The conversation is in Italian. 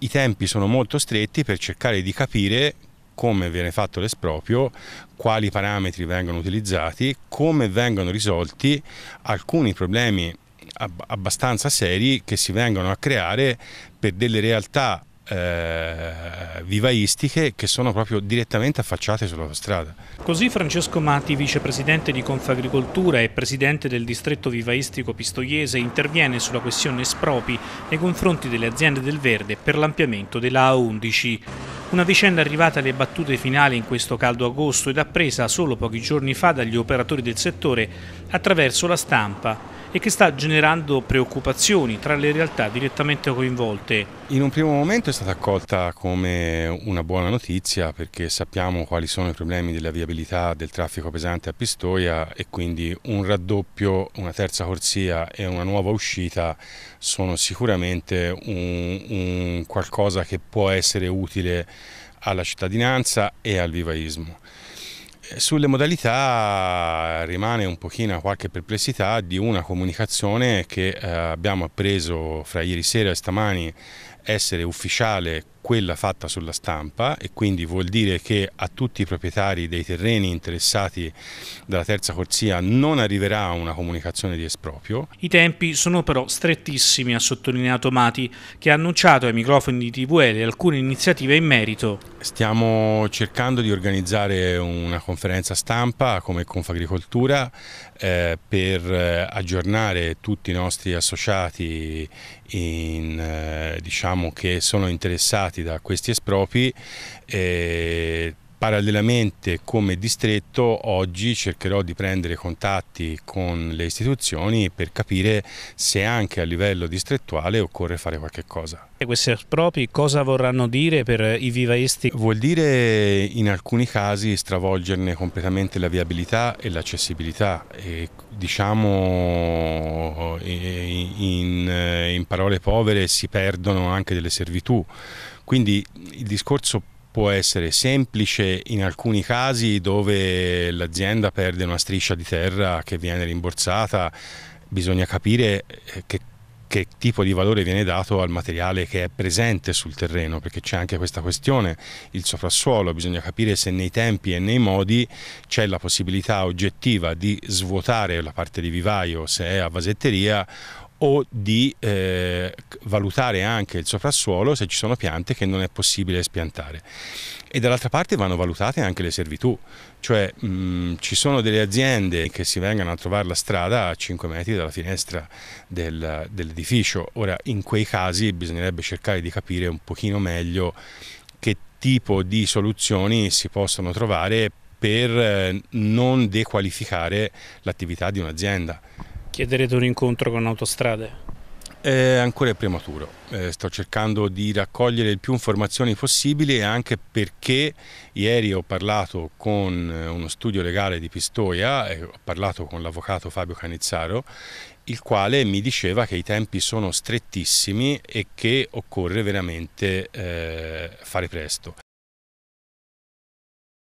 I tempi sono molto stretti per cercare di capire come viene fatto l'esproprio, quali parametri vengono utilizzati, come vengono risolti alcuni problemi abbastanza seri che si vengono a creare per delle realtà eh, vivaistiche che sono proprio direttamente affacciate sulla strada. Così Francesco Mati, vicepresidente di Confagricoltura e presidente del distretto vivaistico pistoiese, interviene sulla questione espropri nei confronti delle aziende del Verde per l'ampliamento della A11. Una vicenda arrivata alle battute finali in questo caldo agosto ed appresa solo pochi giorni fa dagli operatori del settore attraverso la stampa e che sta generando preoccupazioni tra le realtà direttamente coinvolte. In un primo momento è stata accolta come una buona notizia perché sappiamo quali sono i problemi della viabilità del traffico pesante a Pistoia e quindi un raddoppio, una terza corsia e una nuova uscita sono sicuramente un, un qualcosa che può essere utile alla cittadinanza e al vivaismo. Sulle modalità rimane un pochino qualche perplessità di una comunicazione che eh, abbiamo appreso fra ieri sera e stamani essere ufficiale quella fatta sulla stampa e quindi vuol dire che a tutti i proprietari dei terreni interessati dalla terza corsia non arriverà una comunicazione di esproprio. I tempi sono però strettissimi, ha sottolineato Mati, che ha annunciato ai microfoni di TVL alcune iniziative in merito. Stiamo cercando di organizzare una conferenza conferenza stampa come Confagricoltura eh, per eh, aggiornare tutti i nostri associati in, eh, diciamo che sono interessati da questi espropri eh, Parallelamente come distretto oggi cercherò di prendere contatti con le istituzioni per capire se anche a livello distrettuale occorre fare qualche cosa. E questi espropri cosa vorranno dire per i vivaisti? Vuol dire in alcuni casi stravolgerne completamente la viabilità e l'accessibilità e diciamo in, in parole povere si perdono anche delle servitù. Quindi il discorso può essere semplice in alcuni casi dove l'azienda perde una striscia di terra che viene rimborsata, bisogna capire eh, che, che tipo di valore viene dato al materiale che è presente sul terreno, perché c'è anche questa questione, il soprassuolo, bisogna capire se nei tempi e nei modi c'è la possibilità oggettiva di svuotare la parte di vivaio se è a vasetteria o di eh, valutare anche il soprassuolo se ci sono piante che non è possibile spiantare. E dall'altra parte vanno valutate anche le servitù, cioè mh, mm, ci sono delle aziende che si vengono a trovare la strada a 5 metri dalla finestra del, dell'edificio, ora in quei casi bisognerebbe cercare di capire un pochino meglio che tipo di soluzioni si possono trovare per eh, non dequalificare l'attività di un'azienda. Chiederete un incontro con Autostrade? Eh, ancora è prematuro, eh, sto cercando di raccogliere il più informazioni possibili anche perché ieri ho parlato con eh, uno studio legale di Pistoia, eh, ho parlato con l'avvocato Fabio Canizzaro, il quale mi diceva che i tempi sono strettissimi e che occorre veramente eh, fare presto.